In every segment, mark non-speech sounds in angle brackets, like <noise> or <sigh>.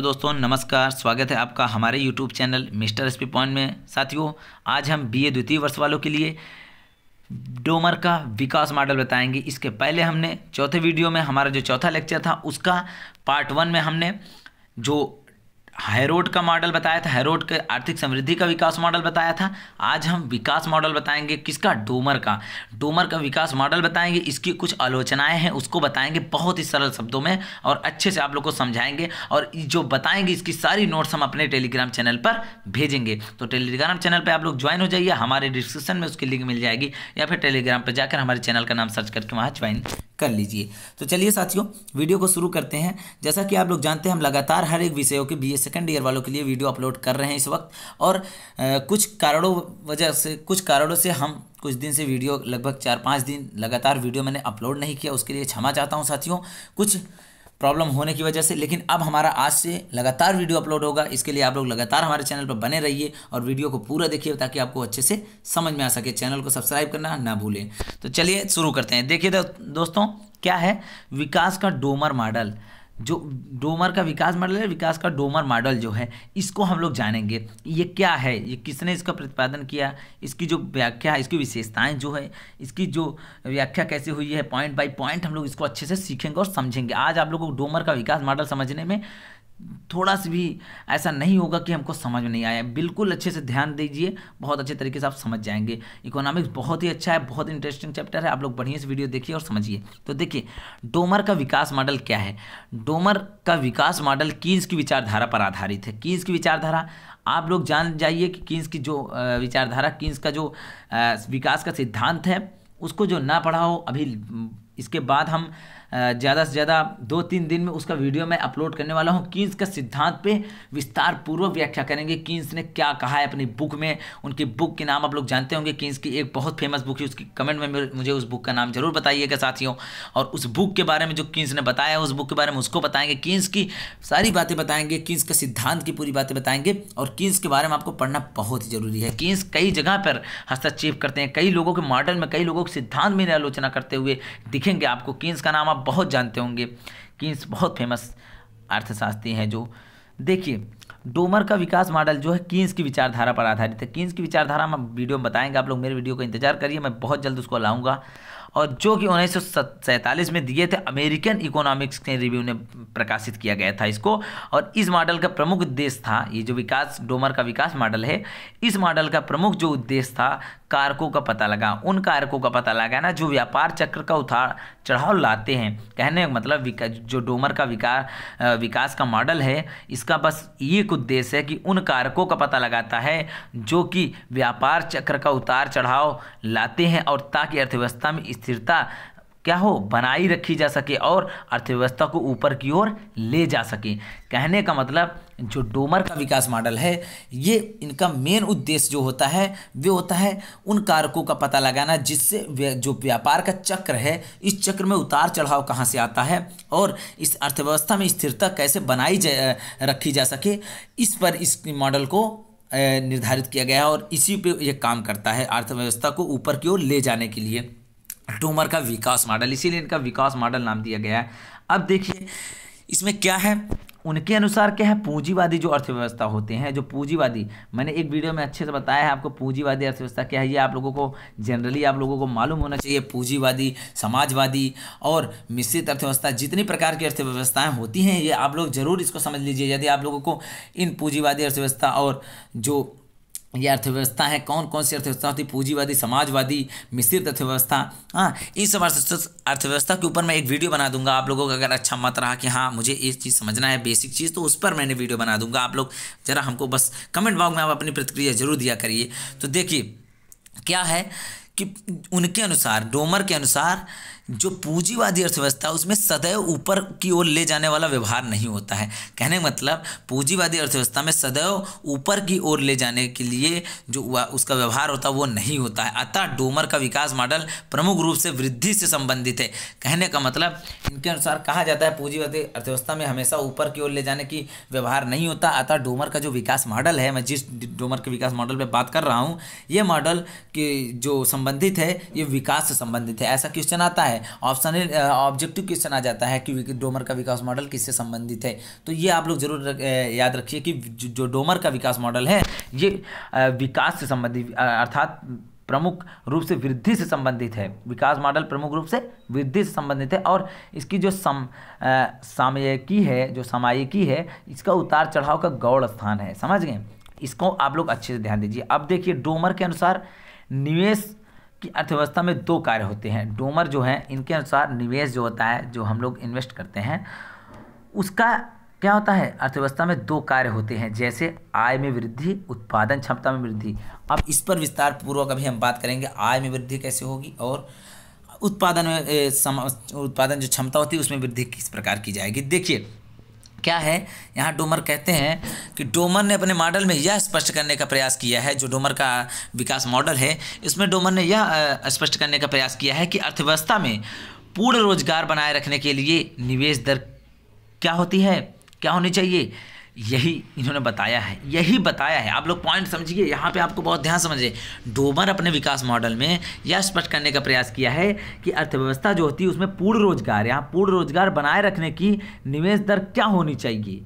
तो दोस्तों नमस्कार स्वागत है आपका हमारे YouTube channel mister S point में साथियों आज हम बीए द्वितीय वर्ष वालों के लिए डोमर का विकास मॉडल बताएंगे इसके पहले हमने चौथे वीडियो में हमारा जो चौथा लेक्चर था उसका पार्ट वन में हमने जो हाईरोड का मॉडल बताया था हाईरोड के आर्थिक समृद्धि का विकास मॉडल बताया था आज हम विकास मॉडल बताएंगे किसका डोमर का डोमर का विकास मॉडल बताएंगे इसकी कुछ आलोचनाएं हैं उसको बताएंगे बहुत ही सरल शब्दों में और अच्छे से आप लोग को समझाएंगे और जो बताएंगे इसकी सारी नोट्स हम अपने टेलीग्राम चैनल पर भेजेंगे तो टेलीग्राम चैनल पर आप लोग ज्वाइन हो जाइए हमारे डिस्क्रिप्शन में उसकी लिंक मिल जाएगी या फिर टेलीग्राम पर जाकर हमारे चैनल का नाम सर्च करके वहाँ ज्वाइन कर लीजिए तो चलिए साथियों वीडियो को शुरू करते हैं जैसा कि आप लोग जानते हैं हम लगातार हर एक विषयों के बी सेकेंड ईयर वालों के लिए वीडियो अपलोड कर रहे हैं इस वक्त और आ, कुछ कारणों वजह से कुछ कारणों से हम कुछ दिन से वीडियो लगभग चार पाँच दिन लगातार वीडियो मैंने अपलोड नहीं किया उसके लिए क्षमा चाहता हूँ साथियों कुछ प्रॉब्लम होने की वजह से लेकिन अब हमारा आज से लगातार वीडियो अपलोड होगा इसके लिए आप लोग लगातार हमारे चैनल पर बने रहिए और वीडियो को पूरा देखिए ताकि आपको अच्छे से समझ में आ सके चैनल को सब्सक्राइब करना ना भूलें तो चलिए शुरू करते हैं देखिए दोस्तों क्या है विकास का डोमर मॉडल जो डोमर का विकास मॉडल है विकास का डोमर मॉडल जो है इसको हम लोग जानेंगे ये क्या है ये किसने इसका प्रतिपादन किया इसकी जो व्याख्या इसकी विशेषताएं जो है इसकी जो व्याख्या कैसे हुई है पॉइंट बाय पॉइंट हम लोग इसको अच्छे से सीखेंगे और समझेंगे आज आप लोगों को डोमर का विकास मॉडल समझने में थोड़ा सा भी ऐसा नहीं होगा कि हमको समझ में नहीं आया बिल्कुल अच्छे से ध्यान दीजिए बहुत अच्छे तरीके से आप समझ जाएंगे इकोनॉमिक्स बहुत ही अच्छा है बहुत इंटरेस्टिंग चैप्टर है आप लोग बढ़िया से वीडियो देखिए और समझिए तो देखिए डोमर का विकास मॉडल क्या है डोमर का विकास मॉडल कीन्स की विचारधारा पर आधारित है कीन्स की विचारधारा आप लोग जान जाइए कि कीन्स की जो विचारधारा कीन्स का जो विकास का सिद्धांत है उसको जो ना पढ़ा हो अभी इसके बाद हम ज़्यादा से ज़्यादा दो तीन दिन में उसका वीडियो मैं अपलोड करने वाला हूँ किन्स का सिद्धांत पे विस्तार पूर्वक व्याख्या करेंगे किन्स ने क्या कहा है अपनी बुक में उनकी बुक के नाम आप लोग जानते होंगे किन्स की एक बहुत फेमस बुक है उसकी कमेंट में मुझे उस बुक का नाम जरूर बताइएगा साथियों और उस बुक के बारे में जो किन्स ने बताया है उस बुक के बारे में उसको बताएंगे किन्स की सारी बातें बताएंगे किन्स का सिद्धांत की पूरी बातें बताएंगे और किन्स के बारे में आपको पढ़ना बहुत ही जरूरी है किन्स कई जगह पर हस्तक्षेप करते हैं कई लोगों के मॉडल में कई लोगों के सिद्धांत में आलोचना करते हुए दिखेंगे आपको किन्स का नाम आप आप बहुत जानते होंगे कि इस बहुत फेमस अर्थशास्त्री हैं जो देखिए डोमर का विकास मॉडल जो है कीन्स की विचारधारा पर आधारित है कीन्स की विचारधारा मैं वीडियो में बताएंगे आप लोग मेरे वीडियो का इंतजार करिए मैं बहुत जल्द उसको लाऊंगा और जो कि उन्नीस में दिए थे अमेरिकन इकोनॉमिक्स के रिव्यू ने प्रकाशित किया गया था इसको और इस मॉडल का प्रमुख उद्देश्य था ये जो विकास डोमर का विकास मॉडल है इस मॉडल का प्रमुख जो उद्देश्य था कारकों का पता लगा उन कारकों का पता लगाना जो व्यापार चक्र का उतार चढ़ाव लाते हैं कहने का मतलब जो डोमर का विकास विकास का मॉडल है इसका बस ये उद्देश्य है कि उन कारकों का पता लगाता है जो कि व्यापार चक्र का उतार चढ़ाव लाते हैं और ताकि अर्थव्यवस्था में स्थिरता क्या हो बनाई रखी जा सके और अर्थव्यवस्था को ऊपर की ओर ले जा सके कहने का मतलब जो डोमर का विकास मॉडल है ये इनका मेन उद्देश्य जो होता है वे होता है उन कारकों का पता लगाना जिससे जो व्यापार का चक्र है इस चक्र में उतार चढ़ाव कहाँ से आता है और इस अर्थव्यवस्था में स्थिरता कैसे बनाई जा रखी जा सके इस पर इस मॉडल को निर्धारित किया गया है और इसी पे ये काम करता है अर्थव्यवस्था को ऊपर की ओर ले जाने के लिए ट्यूमर का विकास मॉडल इसीलिए इनका विकास मॉडल नाम दिया गया है अब देखिए इसमें क्या है उनके अनुसार क्या है पूंजीवादी जो अर्थव्यवस्था होते हैं जो पूंजीवादी मैंने एक वीडियो में अच्छे से बताया है आपको पूंजीवादी अर्थव्यवस्था क्या है ये आप लोगों को जनरली आप लोगों को मालूम होना चाहिए पूंजीवादी समाजवादी और मिश्रित अर्थव्यवस्था जितनी प्रकार की अर्थव्यवस्थाएँ होती हैं ये आप लोग जरूर इसको समझ लीजिए यदि आप लोगों को इन पूंजीवादी अर्थव्यवस्था और जो ये अर्थव्यवस्था है कौन कौन सी अर्थव्यवस्था होती पूंजीवादी समाजवादी मिश्रित अर्थव्यवस्था हाँ इस सब अर्थव्यवस्था के ऊपर मैं एक वीडियो बना दूंगा आप लोगों का अगर अच्छा मत रहा कि हाँ मुझे ये चीज़ समझना है बेसिक चीज़ तो उस पर मैंने वीडियो बना दूंगा आप लोग ज़रा हमको बस कमेंट बॉक्स में आप अपनी प्रतिक्रिया जरूर दिया करिए तो देखिए क्या है कि उनके अनुसार डोमर के अनुसार जो पूंजीवादी अर्थव्यवस्था उसमें सदैव ऊपर की ओर ले जाने वाला व्यवहार नहीं होता है कहने का मतलब पूंजीवादी अर्थव्यवस्था में सदैव ऊपर की ओर ले जाने के लिए जो उसका व्यवहार होता है वो नहीं होता है अतः डोमर का विकास मॉडल प्रमुख रूप से वृद्धि से संबंधित है कहने का मतलब इनके अनुसार कहा जाता है पूंजीवादी अर्थव्यवस्था में हमेशा ऊपर की ओर ले जाने की व्यवहार नहीं होता अतः डोमर का जो विकास मॉडल है मैं जिस डोमर के विकास मॉडल पर बात कर रहा हूँ ये मॉडल की जो संबंध संबंधित है ये विकास से संबंधित है ऐसा क्वेश्चन आता है ऑप्शन ऑब्जेक्टिव क्वेश्चन आ जाता है कि डोमर का विकास मॉडल किससे संबंधित है तो ये आप लोग जरूर याद रखिए कि जो डोमर का विकास मॉडल है ये विकास से संबंधित अर्थात प्रमुख रूप से वृद्धि से संबंधित है विकास मॉडल प्रमुख रूप से वृद्धि से संबंधित है और इसकी जो सम सामयिकी है जो समायिकी है इसका उतार चढ़ाव का गौड़ स्थान है समझ गए इसको आप लोग अच्छे से ध्यान दीजिए अब देखिए डोमर के अनुसार निवेश कि अर्थव्यवस्था में दो कार्य होते हैं डोमर जो है इनके अनुसार निवेश जो होता है जो हम लोग इन्वेस्ट करते हैं उसका क्या होता है अर्थव्यवस्था में दो कार्य होते हैं जैसे आय में वृद्धि उत्पादन क्षमता में वृद्धि अब इस पर विस्तार पूर्वक अभी हम बात करेंगे आय में वृद्धि कैसे होगी और उत्पादन में सम उत्पादन जो क्षमता होती है उसमें वृद्धि किस प्रकार की जाएगी देखिए क्या है यहाँ डोमर कहते हैं कि डोमर ने अपने मॉडल में यह स्पष्ट करने का प्रयास किया है जो डोमर का विकास मॉडल है इसमें डोमर ने यह स्पष्ट करने का प्रयास किया है कि अर्थव्यवस्था में पूर्ण रोजगार बनाए रखने के लिए निवेश दर क्या होती है क्या होनी चाहिए यही इन्होंने बताया है यही बताया है आप लोग पॉइंट समझिए यहाँ पे आपको बहुत ध्यान समझिए डोबर अपने विकास मॉडल में यह स्पष्ट करने का प्रयास किया है कि अर्थव्यवस्था जो होती है उसमें पूर्ण रोजगार यहाँ पूर्ण रोजगार बनाए रखने की निवेश दर क्या होनी चाहिए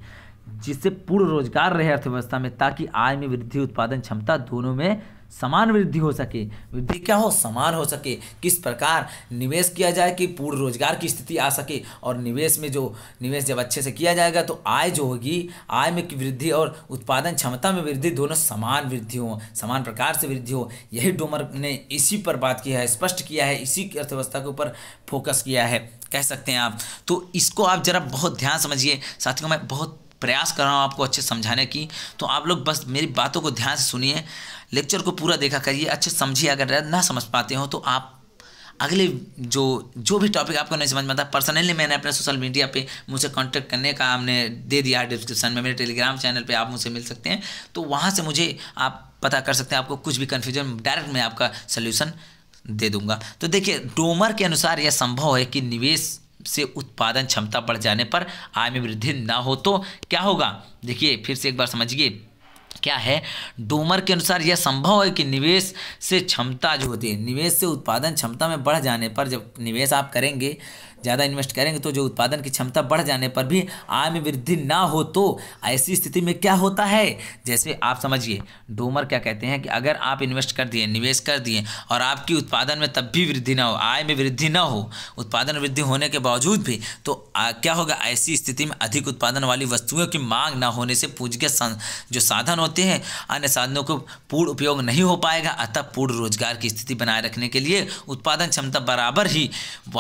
जिससे पूर्ण रोजगार रहे अर्थव्यवस्था में ताकि आय में वृद्धि उत्पादन क्षमता दोनों में समान वृद्धि हो सके वृद्धि क्या हो समान हो सके किस प्रकार निवेश किया जाए कि पूर्ण रोजगार की स्थिति आ सके और निवेश में जो निवेश जब अच्छे से किया जाएगा तो आय जो होगी आय में वृद्धि और उत्पादन क्षमता में वृद्धि दोनों समान वृद्धि हो समान प्रकार से वृद्धि हो यही डोमर ने इसी पर बात किया है स्पष्ट किया है इसी की अर्थव्यवस्था के ऊपर फोकस किया है कह सकते हैं आप तो इसको आप ज़रा बहुत ध्यान समझिए साथियों मैं बहुत प्रयास कर रहा हूँ आपको अच्छे समझाने की तो आप लोग बस मेरी बातों को ध्यान से सुनिए लेक्चर को पूरा देखा करिए अच्छे समझिए अगर ना समझ पाते हो तो आप अगले जो जो भी टॉपिक आपको नहीं समझ में आता पर्सनली मैंने अपने सोशल मीडिया पे मुझे कांटेक्ट करने का हमने दे दिया डिस्क्रिप्शन में मेरे टेलीग्राम चैनल पे आप मुझसे मिल सकते हैं तो वहाँ से मुझे आप पता कर सकते हैं आपको कुछ भी कन्फ्यूजन डायरेक्ट मैं आपका सोल्यूशन दे दूंगा तो देखिए डोमर के अनुसार यह संभव है कि निवेश से उत्पादन क्षमता बढ़ जाने पर आय में वृद्धि ना हो तो क्या होगा देखिए फिर से एक बार समझिए क्या है डोमर के अनुसार यह संभव है कि निवेश से क्षमता जो होती है निवेश से उत्पादन क्षमता में बढ़ जाने पर जब निवेश आप करेंगे ज़्यादा इन्वेस्ट करेंगे तो जो उत्पादन की क्षमता बढ़ जाने पर भी आय में वृद्धि ना हो तो ऐसी स्थिति में क्या होता है जैसे आप समझिए डोमर क्या कहते हैं कि अगर आप इन्वेस्ट कर दिए निवेश कर दिए और आपकी उत्पादन में तब भी वृद्धि ना हो आय में वृद्धि ना हो उत्पादन वृद्धि होने के बावजूद भी तो आ, क्या होगा ऐसी स्थिति में अधिक उत्पादन वाली वस्तुओं की मांग ना होने से पूज के जो साधन होते हैं अन्य साधनों को पूर्ण उपयोग नहीं हो पाएगा अतः पूर्ण रोजगार की स्थिति बनाए रखने के लिए उत्पादन क्षमता बराबर ही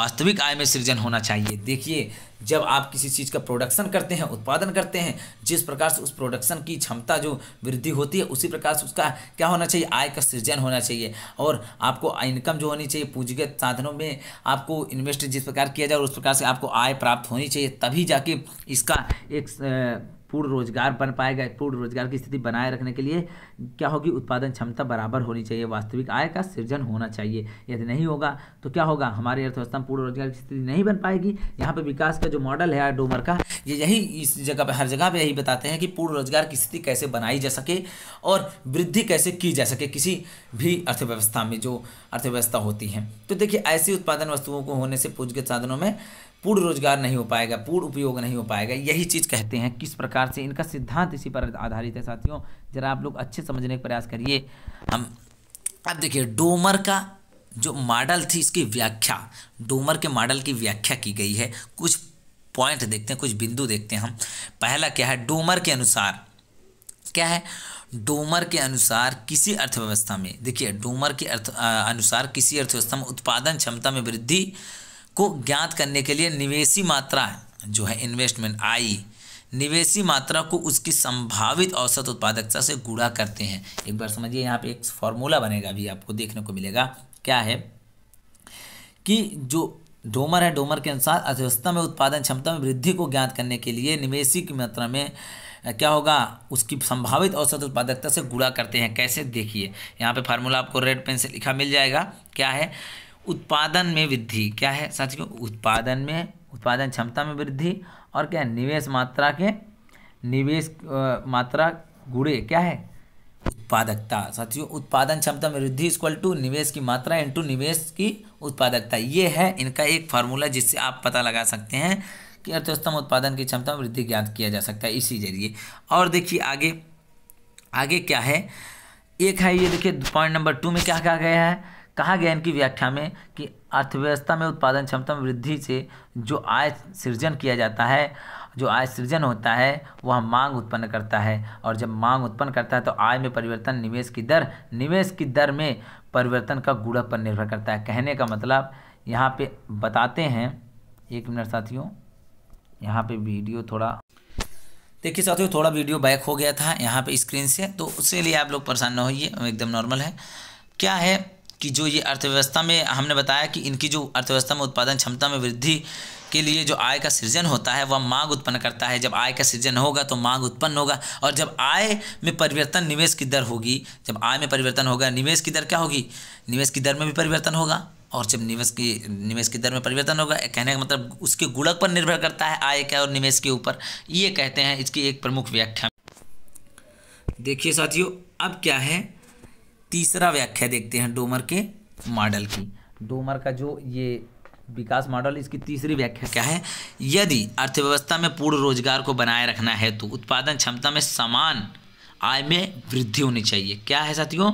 वास्तविक आय में सृजन प्रोडक्शन होना चाहिए देखिए जब आप किसी चीज़ का प्रोडक्शन करते हैं उत्पादन करते हैं जिस प्रकार से उस प्रोडक्शन की क्षमता जो वृद्धि होती है उसी प्रकार से उसका क्या होना चाहिए आय का सृजन होना चाहिए और आपको इनकम जो होनी चाहिए पूंजीगत साधनों में आपको इन्वेस्ट जिस प्रकार किया जाए उस प्रकार से आपको आय प्राप्त होनी चाहिए तभी जाके इसका एक पूर्ण रोजगार बन पाएगा पूर्ण रोजगार की स्थिति बनाए रखने के लिए क्या होगी उत्पादन क्षमता बराबर होनी चाहिए वास्तविक आय का सृजन होना चाहिए यदि नहीं होगा तो क्या होगा हमारी अर्थव्यवस्था में पूर्ण रोजगार की स्थिति नहीं बन पाएगी यहाँ पर विकास का जो मॉडल है डोमर का ये यही इस जगह पर हर जगह पर यही बताते हैं कि पूर्ण रोजगार की स्थिति कैसे बनाई जा सके और वृद्धि कैसे की जा सके किसी भी अर्थव्यवस्था में जो अर्थव्यवस्था होती है तो देखिए ऐसी उत्पादन वस्तुओं को होने से के साधनों में पूर्ण रोजगार नहीं हो पाएगा पूर्ण उपयोग नहीं हो पाएगा यही चीज़ कहते हैं किस प्रकार से इनका सिद्धांत इसी पर आधारित है साथियों जरा आप लोग अच्छे समझने का प्रयास करिए हम अब देखिए डोमर का जो मॉडल थी इसकी व्याख्या डोमर के मॉडल की व्याख्या की गई है कुछ पॉइंट देखते हैं कुछ बिंदु देखते हैं हम पहला क्या है डोमर के अनुसार क्या है डोमर के अनुसार किसी अर्थव्यवस्था में देखिए डोमर के अर्थ आ, अनुसार किसी अर्थव्यवस्था में उत्पादन क्षमता में वृद्धि को ज्ञात करने के लिए निवेशी मात्रा जो है इन्वेस्टमेंट आई e। निवेशी मात्रा को उसकी संभावित औसत उत्पादकता से गुणा करते हैं एक बार समझिए यहाँ पे एक फॉर्मूला बनेगा भी आपको देखने को मिलेगा क्या है कि जो डोमर है डोमर के अनुसार अर्थव्यवस्था में उत्पादन क्षमता में वृद्धि को ज्ञात करने के लिए निवेशी की मात्रा में क्या होगा उसकी संभावित औसत उत्पादकता से गुड़ा करते हैं कैसे देखिए यहाँ पे फार्मूला आपको रेड पेन से लिखा मिल जाएगा क्या है उत्पादन में वृद्धि क्या है साथियों उत्पादन में उत्पादन क्षमता में वृद्धि और क्या है निवेश मात्रा के निवेश मात्रा गुड़े क्या है उत्पादकता साथियों उत्पादन क्षमता में वृद्धि इक्वल टू निवेश की मात्रा इंटू निवेश की उत्पादकता ये है इनका एक फार्मूला जिससे आप पता लगा सकते हैं कि अर्थव्यवस्था में उत्पादन की क्षमता में वृद्धि ज्ञात किया जा सकता है इसी जरिए और देखिए आगे आगे क्या है एक है ये देखिए पॉइंट नंबर टू में क्या कहा गया है कहा गया इनकी व्याख्या में कि अर्थव्यवस्था में उत्पादन क्षमता में वृद्धि से जो आय सृजन किया जाता है जो आय सृजन होता है वह मांग उत्पन्न करता है और जब मांग उत्पन्न करता है तो आय में परिवर्तन निवेश की दर निवेश की दर में परिवर्तन का गुड़ा पर निर्भर करता है कहने का मतलब यहाँ पे बताते हैं एक मिनट साथियों यहाँ पे वीडियो थोड़ा देखिए साथियों थोड़ा वीडियो बैक हो गया था यहाँ पे स्क्रीन से तो उसके लिए आप लोग परेशान ना होइए एकदम नॉर्मल है क्या है कि जो ये अर्थव्यवस्था में हमने बताया कि इनकी जो अर्थव्यवस्था में उत्पादन क्षमता में वृद्धि के लिए जो आय का सृजन होता है वह मांग उत्पन्न करता है जब आय का सृजन होगा तो मांग उत्पन्न होगा और जब आय में परिवर्तन निवेश की दर होगी जब आय में परिवर्तन होगा निवेश की दर क्या होगी निवेश की दर में भी परिवर्तन होगा और जब निवेश की निवेश की दर में परिवर्तन होगा कहने का मतलब उसके गुणक पर निर्भर करता है आय का और निवेश के ऊपर ये कहते हैं इसकी एक प्रमुख व्याख्या देखिए साथियों अब क्या है तीसरा व्याख्या देखते हैं डोमर के मॉडल की डोमर का जो ये विकास मॉडल इसकी तीसरी व्याख्या क्या है यदि अर्थव्यवस्था में पूर्ण रोजगार को बनाए रखना है तो उत्पादन क्षमता में समान आय में वृद्धि होनी चाहिए क्या है साथियों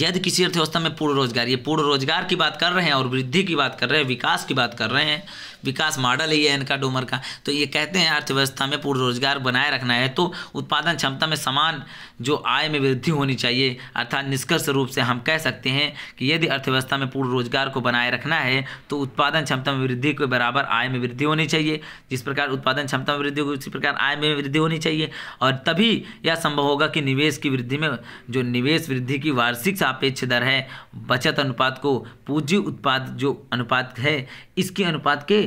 यदि किसी अर्थव्यवस्था में पूर्ण रोजगार ये पूर्ण रोजगार की बात कर रहे हैं और वृद्धि की बात कर रहे हैं विकास की बात कर रहे हैं विकास मॉडल ही है इनका डोमर का तो ये कहते हैं अर्थव्यवस्था में पूर्ण रोजगार बनाए रखना है तो उत्पादन क्षमता में समान जो आय में वृद्धि होनी चाहिए अर्थात निष्कर्ष रूप से हम कह सकते हैं कि यदि अर्थव्यवस्था में पूर्ण रोजगार को बनाए रखना है तो उत्पादन क्षमता में वृद्धि के बराबर आय में वृद्धि होनी चाहिए जिस प्रकार उत्पादन क्षमता में वृद्धि होगी उसी प्रकार आय में वृद्धि होनी चाहिए और तभी यह संभव होगा कि निवेश की वृद्धि में जो निवेश वृद्धि की वार्षिक सापेक्ष दर है बचत अनुपात को पूंजी उत्पाद जो अनुपात है इसके अनुपात के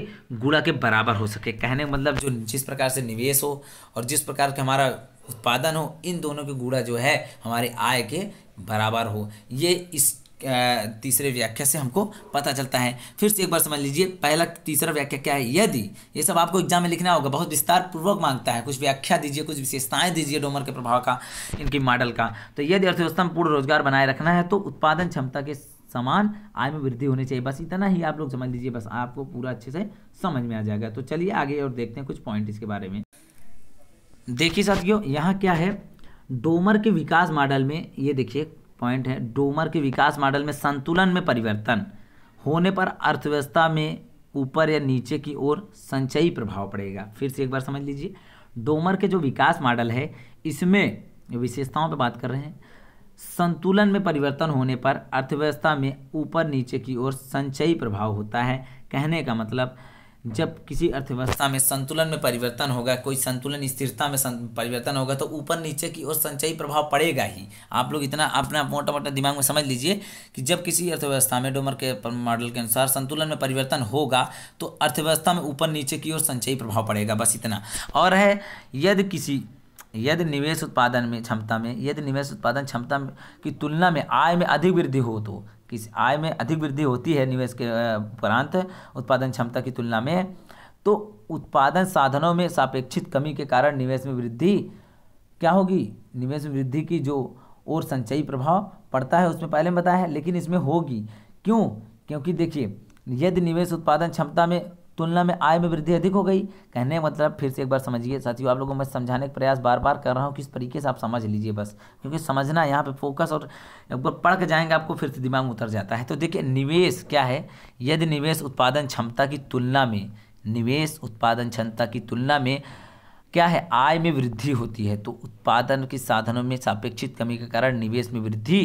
गुणा के बराबर हो सके कहने का मतलब जो जिस प्रकार से निवेश हो और जिस प्रकार के हमारा उत्पादन हो इन दोनों के गुड़ा जो है हमारे आय के बराबर हो ये इस तीसरे व्याख्या से हमको पता चलता है फिर से एक बार समझ लीजिए पहला तीसरा व्याख्या क्या है यदि ये सब आपको एग्जाम में लिखना होगा बहुत विस्तार पूर्वक मांगता है कुछ व्याख्या दीजिए कुछ विशेषताएं दीजिए डोमर के प्रभाव का इनके मॉडल का तो यदि अर्थव्यवस्था में पूर्ण रोजगार बनाए रखना है तो उत्पादन क्षमता के समान आय में वृद्धि होनी चाहिए बस इतना ही आप लोग समझ लीजिए बस आपको पूरा अच्छे से समझ में आ जाएगा तो चलिए आगे और देखते हैं कुछ पॉइंट इसके बारे में देखिए साथियों यहाँ क्या है डोमर के विकास मॉडल में ये देखिए पॉइंट है डोमर के विकास मॉडल में संतुलन में परिवर्तन होने पर अर्थव्यवस्था में ऊपर या नीचे की ओर संचयी प्रभाव पड़ेगा फिर से एक बार समझ लीजिए डोमर के जो विकास मॉडल है इसमें विशेषताओं पर बात कर रहे हैं संतुलन में परिवर्तन होने पर अर्थव्यवस्था में ऊपर नीचे की ओर संचयी प्रभाव होता है कहने का मतलब जब किसी अर्थव्यवस्था में संतुलन में परिवर्तन होगा कोई संतुलन स्थिरता में परिवर्तन होगा तो ऊपर नीचे की ओर संचयी प्रभाव पड़ेगा ही आप लोग इतना अपना मोटा मोटा दिमाग में समझ लीजिए कि जब किसी अर्थव्यवस्था में डोमर के मॉडल के अनुसार संतुलन में परिवर्तन होगा तो अर्थव्यवस्था में ऊपर नीचे की ओर संचयी प्रभाव पड़ेगा बस इतना और है यदि किसी यदि निवेश उत्पादन में क्षमता में यदि निवेश उत्पादन क्षमता की तुलना में आय में अधिक वृद्धि हो तो किसी आय में अधिक वृद्धि होती है निवेश के उपरांत उत्पादन क्षमता की तुलना में तो उत्पादन साधनों में सापेक्षित कमी के कारण निवेश में वृद्धि क्या होगी निवेश में वृद्धि की जो और संचयी प्रभाव पड़ता है उसमें पहले बताया है लेकिन इसमें होगी क्यों क्योंकि देखिए यदि निवेश उत्पादन क्षमता में तुलना में आय में वृद्धि अधिक हो गई कहने का मतलब फिर से एक बार समझिए साथियों आप लोगों को मैं समझाने का प्रयास बार बार कर रहा हूँ किस तरीके से आप समझ लीजिए बस क्योंकि समझना यहाँ पे फोकस और एक बार पढ़ के जाएंगे आपको फिर से दिमाग में उतर जाता है तो देखिए निवेश क्या है यदि निवेश उत्पादन क्षमता की तुलना में निवेश उत्पादन क्षमता की तुलना में क्या है आय में वृद्धि होती है तो उत्पादन के साधनों में सापेक्षित कमी के कारण निवेश में वृद्धि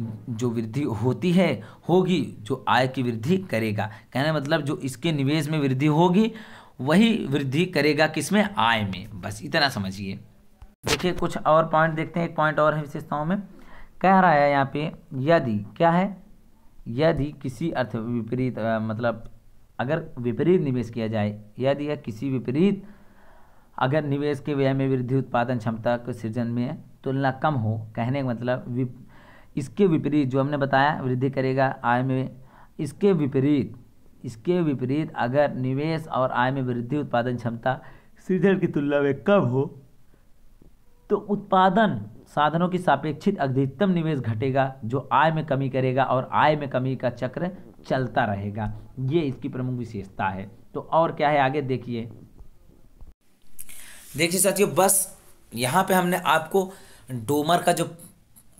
जो वृद्धि होती है होगी जो आय की वृद्धि करेगा कहने मतलब जो इसके निवेश में वृद्धि होगी वही वृद्धि करेगा किसमें आय में बस इतना समझिए देखिए कुछ और पॉइंट देखते हैं एक पॉइंट और है विशेषताओं में कह रहा है यहाँ पे यदि क्या है यदि किसी अर्थ विपरीत मतलब अगर विपरीत निवेश किया जाए यदि या किसी विपरीत अगर निवेश के व्यय में वृद्धि उत्पादन क्षमता के सृजन में तुलना कम हो कहने का मतलब इसके विपरीत जो हमने बताया वृद्धि करेगा आय में इसके विपरीत इसके विपरीत अगर निवेश और आय में वृद्धि उत्पादन क्षमता सृजन की तुलना में कम हो तो उत्पादन साधनों की सापेक्षित अधिकतम निवेश घटेगा जो आय में कमी करेगा और आय में कमी का चक्र चलता रहेगा ये इसकी प्रमुख विशेषता है तो और क्या है आगे देखिए देखिए साथियों बस यहाँ पे हमने आपको डोमर का जो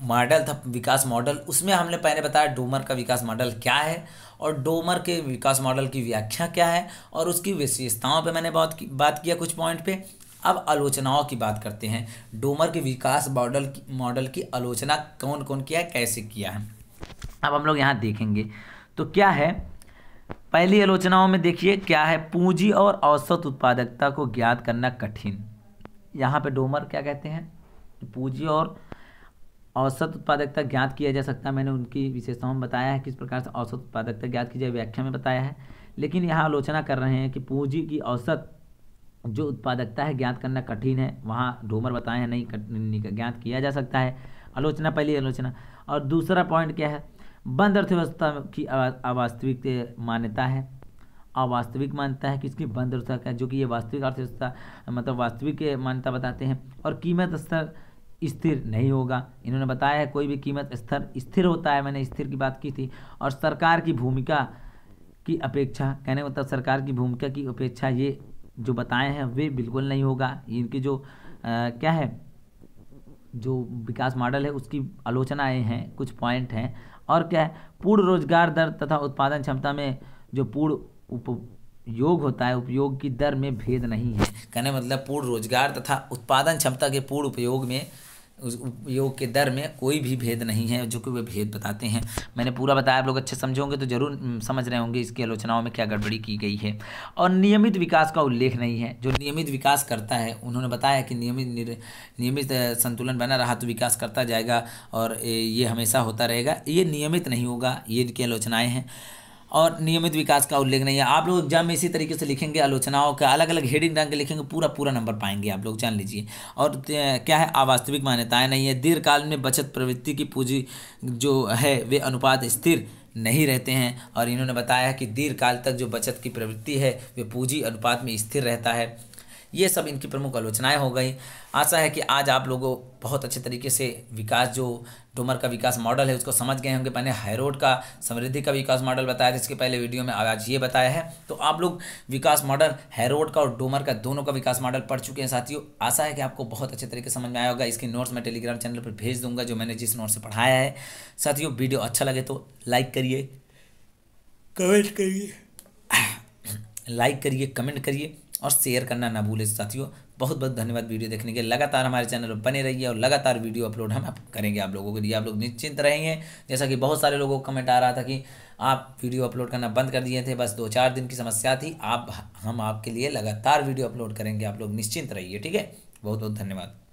मॉडल था विकास मॉडल उसमें हमने पहले बताया डोमर का विकास मॉडल क्या है और डोमर के विकास मॉडल की व्याख्या क्या है और उसकी विशेषताओं पे मैंने बहुत बात किया कुछ पॉइंट पे अब आलोचनाओं की बात करते हैं डोमर के विकास मॉडल मॉडल की आलोचना कौन कौन किया है कैसे किया है अब हम लोग यहाँ देखेंगे तो क्या है पहली आलोचनाओं में देखिए क्या है पूंजी और औसत उत्पादकता को ज्ञात करना कठिन यहाँ पे डोमर क्या कहते हैं पूंजी और औसत उत्पादकता ज्ञात किया जा सकता है मैंने उनकी विशेषताओं में बताया है किस प्रकार से औसत उत्पादकता ज्ञात की जाए व्याख्या में बताया है लेकिन यहाँ आलोचना कर रहे हैं कि पूंजी की औसत जो उत्पादकता है ज्ञात करना कठिन है वहाँ ढूमर बताए हैं नहीं, ज्ञात किया जा सकता है आलोचना पहली आलोचना और दूसरा पॉइंट क्या है बंद अर्थव्यवस्था की अवास्तविक मान्यता है अवास्तविक मान्यता है किसकी बंद अर्थव्यवस्था जो कि ये वास्तविक अर्थव्यवस्था मतलब वास्तविक मान्यता बताते हैं और कीमत स्तर स्थिर नहीं होगा इन्होंने बताया है कोई भी कीमत स्तर स्थिर होता है मैंने स्थिर की बात की थी और सरकार की भूमिका की अपेक्षा कहने मतलब सरकार की भूमिका की अपेक्षा ये जो बताए हैं वे बिल्कुल नहीं होगा इनकी जो आ, क्या है जो विकास मॉडल है उसकी आलोचनाएँ हैं कुछ पॉइंट हैं और क्या है पूर्ण रोजगार दर तथा उत्पादन क्षमता में जो पूर्ण उपयोग होता है उपयोग की दर में भेद नहीं है कहने मतलब पूर्ण रोजगार तथा उत्पादन क्षमता के पूर्ण उपयोग में योग के दर में कोई भी भेद नहीं है जो कि वे भेद बताते हैं मैंने पूरा बताया आप लोग अच्छे समझे होंगे तो जरूर समझ रहे होंगे इसकी आलोचनाओं में क्या गड़बड़ी की गई है और नियमित विकास का उल्लेख नहीं है जो नियमित विकास करता है उन्होंने बताया कि नियमित नियमित संतुलन बना रहा तो विकास करता जाएगा और ये हमेशा होता रहेगा ये नियमित नहीं होगा ये इनकी आलोचनाएँ हैं और नियमित विकास का उल्लेख नहीं है आप लोग एग्जाम में इसी तरीके से लिखेंगे आलोचनाओं का अलग अलग हेडिंग डाल के लिखेंगे पूरा पूरा नंबर पाएंगे आप लोग जान लीजिए और क्या है अवास्तविक मान्यताएं नहीं है दीर्घकाल में बचत प्रवृत्ति की पूंजी जो है वे अनुपात स्थिर नहीं रहते हैं और इन्होंने बताया कि दीर्घकाल तक जो बचत की प्रवृत्ति है वे पूंजी अनुपात में स्थिर रहता है ये सब इनकी प्रमुख आलोचनाएं हो गई आशा है कि आज आप लोगों बहुत अच्छे तरीके से विकास जो डोमर का विकास मॉडल है उसको समझ गए होंगे पहले हाईरोड का समृद्धि का विकास मॉडल बताया था इसके पहले वीडियो में आज ये बताया है तो आप लोग विकास मॉडल हाईरोड का और डोमर का दोनों का विकास मॉडल पढ़ चुके हैं साथियों आशा है कि आपको बहुत अच्छे तरीके समझ में आया होगा इसके नोट्स मैं टेलीग्राम चैनल पर भेज दूंगा जो मैंने जिस नोट से पढ़ाया है साथियों वीडियो अच्छा लगे तो लाइक करिए कमेंट करिए लाइक <coughs> करिए कमेंट करिए और शेयर करना ना भूलें साथियों बहुत बहुत धन्यवाद वीडियो देखने के लगातार हमारे चैनल पर बने रहिए और लगातार वीडियो अपलोड हम आप करेंगे आप लोगों के लिए आप लोग निश्चिंत रहेंगे जैसा कि बहुत सारे लोगों को कमेंट आ रहा था कि आप वीडियो अपलोड करना बंद कर दिए थे बस दो चार दिन की समस्या थी आप हम आपके लिए लगातार वीडियो अपलोड करेंगे आप लोग निश्चिंत रहिए ठीक है बहुत बहुत धन्यवाद